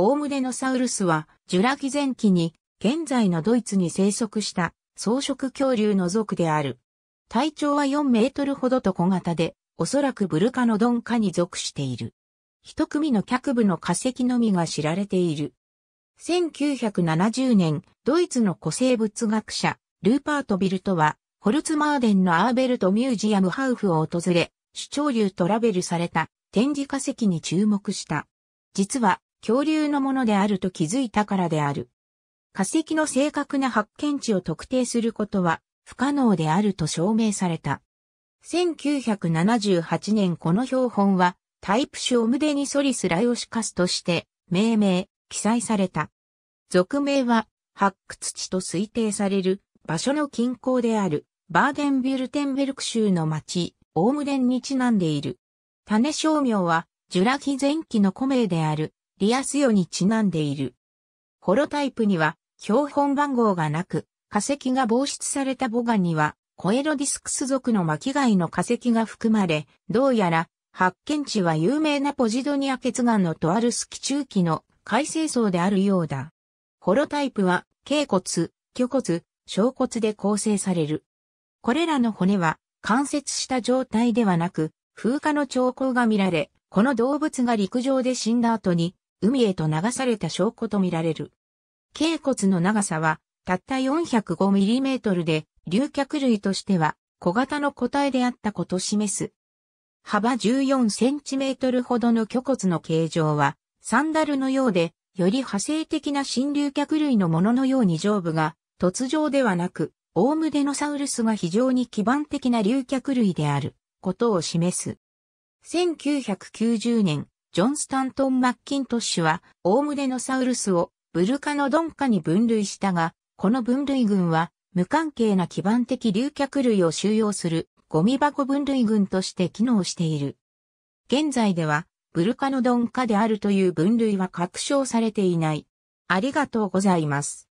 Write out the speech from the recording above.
オウムデノサウルスは、ジュラ紀前期に、現在のドイツに生息した、草食恐竜の族である。体長は4メートルほどと小型で、おそらくブルカノドン科に属している。一組の脚部の化石のみが知られている。1970年、ドイツの古生物学者、ルーパート・ビルトは、ホルツマーデンのアーベルト・ミュージアム・ハウフを訪れ、主張流とラベルされた展示化石に注目した。実は、恐竜のものであると気づいたからである。化石の正確な発見地を特定することは不可能であると証明された。1978年この標本はタイプ種オムデニソリスライオシカスとして命名、記載された。俗名は発掘地と推定される場所の近郊であるバーデンビュルテンベルク州の町オームデンにちなんでいる。種商名はジュラヒ前期の古名であるリアス世にちなんでいる。ホロタイプには標本番号がなく、化石が防出されたボガには、コエロディスクス属の巻貝の化石が含まれ、どうやら発見地は有名なポジドニア血岩のとあるスキ中期の海生層であるようだ。ホロタイプは、頸骨、虚骨、小骨で構成される。これらの骨は、関節した状態ではなく、風化の兆候が見られ、この動物が陸上で死んだ後に海へと流された証拠とみられる。頸骨の長さは、たった 405mm で、竜脚類としては、小型の個体であったこと示す。幅 14cm ほどの虚骨の形状は、サンダルのようで、より派生的な新竜脚類のもののように上部が、突上ではなく、オウムデノサウルスが非常に基盤的な竜脚類であることを示す。1990年、ジョン・スタントン・マッキントッシュは、オウムデノサウルスをブルカノドンカに分類したが、この分類群は、無関係な基盤的流脚類を収容するゴミ箱分類群として機能している。現在では、ブルカノドン科であるという分類は確証されていない。ありがとうございます。